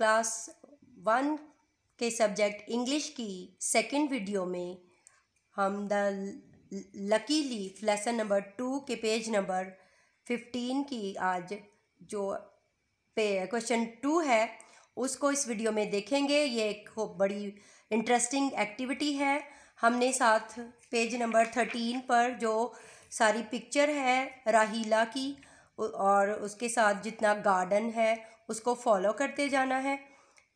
class one के subject English की second video में हम the lucky leaf lesson number two के पेज नंबर फिफ्टीन की आज जो पे क्वेश्चन टू है उसको इस वीडियो में देखेंगे ये एक बड़ी इंटरेस्टिंग एक्टिविटी है हमने साथ पेज नंबर थर्टीन पर जो सारी पिक्चर है राहीला की और उसके साथ जितना गार्डन है उसको फॉलो करते जाना है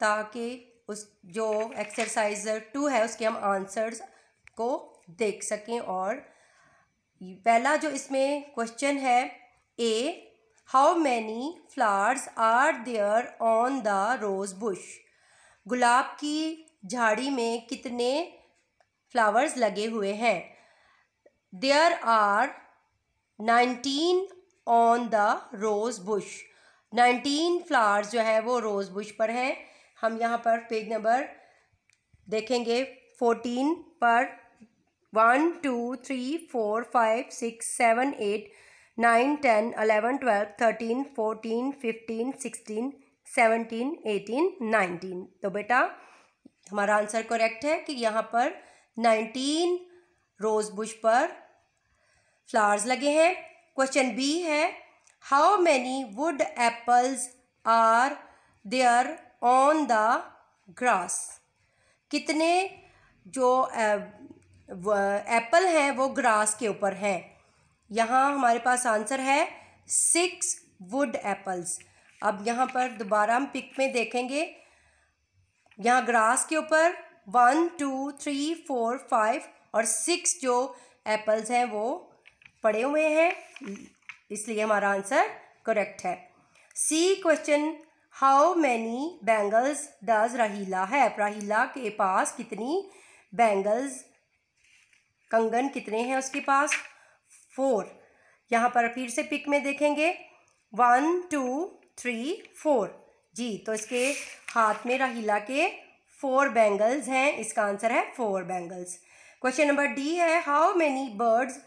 ताकि उस जो एक्सरसाइजर टू है उसके हम आंसर्स को देख सकें और पहला जो इसमें क्वेश्चन है A how many flowers are there on the rose bush गुलाब की झाड़ी में कितने फ्लावर्स लगे हुए हैं there are nineteen on the rose bush nineteen flowers जो है वो रोज़ बुश पर हैं हम यहाँ पर पेज नंबर देखेंगे फोर्टीन पर one two three four five six seven eight nine ten eleven twelve thirteen fourteen fifteen sixteen seventeen eighteen nineteen तो बेटा हमारा आंसर करेक्ट है कि यहाँ पर नाइनटीन रोज़ बुश पर फ्लावर्स लगे हैं क्वेश्चन बी है how many wood apples are there on the grass कितने जो एप्पल हैं वो ग्रास के ऊपर हैं यहाँ हमारे पास आंसर है सिक्स वुड एप्पल्स अब यहाँ पर दोबारा हम पिक में देखेंगे यहाँ ग्रास के ऊपर one two three four five और सिक्स जो एप्पल्स हैं वो पड़े हुए हैं इसलिए हमारा आंसर करेक्ट है C question how many bangles does Raheela है राहीला के पास कितनी बैंगल्स कंगन कितने हैं उसके पास फोर यहाँ पर फिर से पिक में देखेंगे वन टू थ्री फोर जी तो इसके हाथ में राहीला के फोर बैंगल्स हैं इसका आंसर है four bangles question number D है how many birds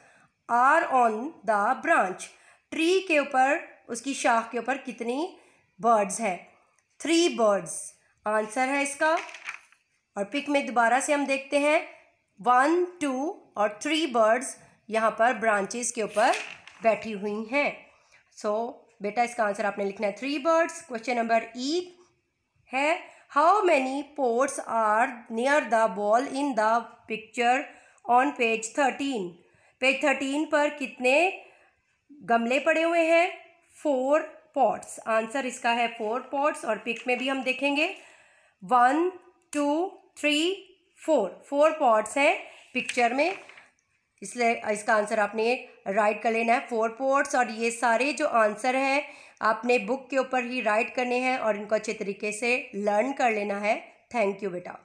are on the branch tree के ऊपर उसकी शाख के ऊपर कितनी बर्ड्स है थ्री बर्ड्स आंसर है इसका और पिक में दोबारा से हम देखते हैं वन टू और थ्री बर्ड्स यहाँ पर ब्रांचेस के ऊपर बैठी हुई हैं सो so, बेटा इसका आंसर आपने लिखना है three birds question number E है how many pots are near the wall in the picture on page thirteen page तो थर्टीन पर कितने गमले पड़े हुए हैं फोर पॉट्स आंसर इसका है फोर पॉट्स और पिक में भी हम देखेंगे one two three four four pots हैं पिक्चर में इसलिए इसका आंसर आपने राइट कर लेना है फोर पॉट्स और ये सारे जो आंसर हैं आपने बुक के ऊपर ही राइट करने हैं और इनको अच्छे तरीके से लर्न कर लेना है थैंक यू बेटा